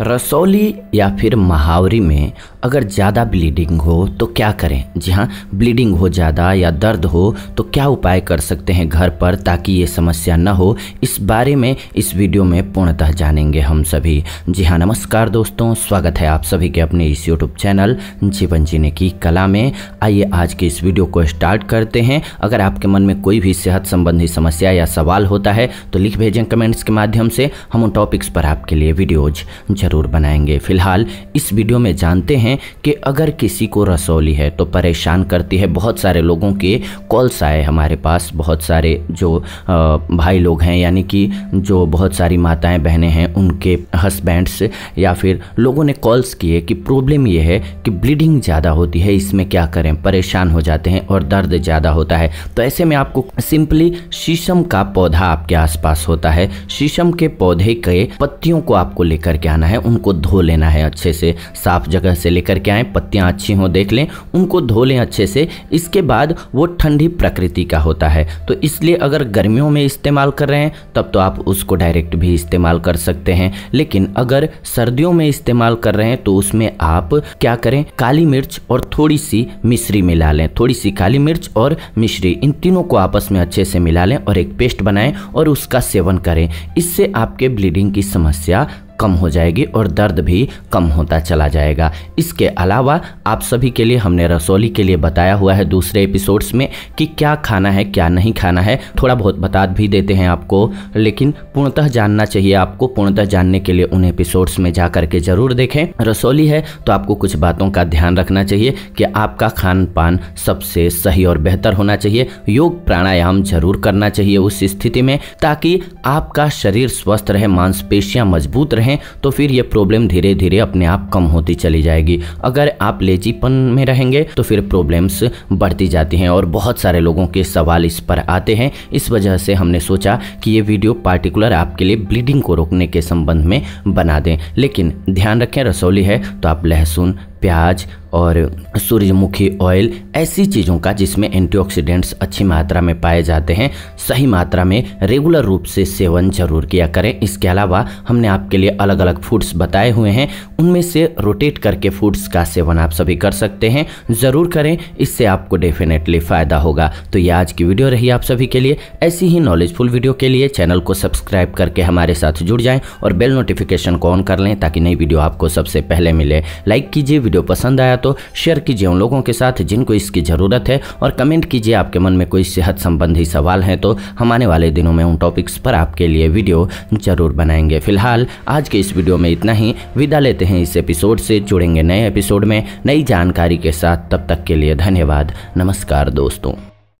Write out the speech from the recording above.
रसौली या फिर महावरी में अगर ज़्यादा ब्लीडिंग हो तो क्या करें जी हाँ ब्लीडिंग हो ज़्यादा या दर्द हो तो क्या उपाय कर सकते हैं घर पर ताकि ये समस्या न हो इस बारे में इस वीडियो में पूर्णतः जानेंगे हम सभी जी हाँ नमस्कार दोस्तों स्वागत है आप सभी के अपने इस यूट्यूब चैनल जीवन जीने की कला में आइए आज के इस वीडियो को स्टार्ट करते हैं अगर आपके मन में कोई भी सेहत संबंधी समस्या या सवाल होता है तो लिख भेजें कमेंट्स के माध्यम से हम उन टॉपिक्स पर आपके लिए वीडियोज ज़रूर बनाएंगे फिलहाल इस वीडियो में जानते हैं कि अगर किसी को रसौली है तो परेशान करती है बहुत सारे लोगों के कॉल्स आए हमारे पास बहुत सारे जो भाई लोग हैं यानी कि जो बहुत सारी माताएं बहनें हैं उनके हस्बैंड्स या फिर लोगों ने कॉल्स किए कि प्रॉब्लम यह है कि ब्लीडिंग ज़्यादा होती है इसमें क्या करें परेशान हो जाते हैं और दर्द ज़्यादा होता है तो ऐसे में आपको सिंपली शीशम का पौधा आपके आसपास होता है शीशम के पौधे के पत्तियों को आपको लेकर के आना है है उनको धो लेना है अच्छे से साफ़ जगह से लेकर के आए पत्तियाँ अच्छी हों देख लें उनको धो लें अच्छे से इसके बाद वो ठंडी प्रकृति का होता है तो इसलिए अगर गर्मियों में इस्तेमाल कर रहे हैं तब तो आप उसको डायरेक्ट भी इस्तेमाल कर सकते हैं लेकिन अगर सर्दियों में इस्तेमाल कर रहे हैं तो उसमें आप क्या करें काली मिर्च और थोड़ी सी मिश्री मिला लें थोड़ी सी काली मिर्च और मिश्री इन तीनों को आपस में अच्छे से मिला लें और एक पेस्ट बनाएं और उसका सेवन करें इससे आपके ब्लीडिंग की समस्या कम हो जाएगी और दर्द भी कम होता चला जाएगा इसके अलावा आप सभी के लिए हमने रसोली के लिए बताया हुआ है दूसरे एपिसोड्स में कि क्या खाना है क्या नहीं खाना है थोड़ा बहुत बता भी देते हैं आपको लेकिन पूर्णतः जानना चाहिए आपको पूर्णतः जानने के लिए उन एपिसोड्स में जा करके ज़रूर देखें रसोली है तो आपको कुछ बातों का ध्यान रखना चाहिए कि आपका खान पान सबसे सही और बेहतर होना चाहिए योग प्राणायाम जरूर करना चाहिए उस स्थिति में ताकि आपका शरीर स्वस्थ रहे मांसपेशियां मजबूत रहें हैं तो फिर ये प्रॉब्लम धीरे धीरे अपने आप कम होती चली जाएगी अगर आप लेचीपन में रहेंगे तो फिर प्रॉब्लम्स बढ़ती जाती हैं और बहुत सारे लोगों के सवाल इस पर आते हैं इस वजह से हमने सोचा कि ये वीडियो पार्टिकुलर आपके लिए ब्लीडिंग को रोकने के संबंध में बना दें लेकिन ध्यान रखें रसौली है तो आप लहसुन प्याज और सूर्यमुखी ऑयल ऐसी चीज़ों का जिसमें एंटीऑक्सीडेंट्स अच्छी मात्रा में पाए जाते हैं सही मात्रा में रेगुलर रूप से सेवन जरूर किया करें इसके अलावा हमने आपके लिए अलग अलग फूड्स बताए हुए हैं उनमें से रोटेट करके फूड्स का सेवन आप सभी कर सकते हैं ज़रूर करें इससे आपको डेफिनेटली फ़ायदा होगा तो ये आज की वीडियो रही आप सभी के लिए ऐसी ही नॉलेजफुल वीडियो के लिए चैनल को सब्सक्राइब करके हमारे साथ जुड़ जाएँ और बेल नोटिफिकेशन को ऑन कर लें ताकि नई वीडियो आपको सबसे पहले मिले लाइक कीजिए वीडियो पसंद आया तो शेयर कीजिए उन लोगों के साथ जिनको इसकी ज़रूरत है और कमेंट कीजिए आपके मन में कोई सेहत संबंधी सवाल हैं तो हम आने वाले दिनों में उन टॉपिक्स पर आपके लिए वीडियो ज़रूर बनाएंगे फिलहाल आज के इस वीडियो में इतना ही विदा लेते हैं इस एपिसोड से जुड़ेंगे नए एपिसोड में नई जानकारी के साथ तब तक के लिए धन्यवाद नमस्कार दोस्तों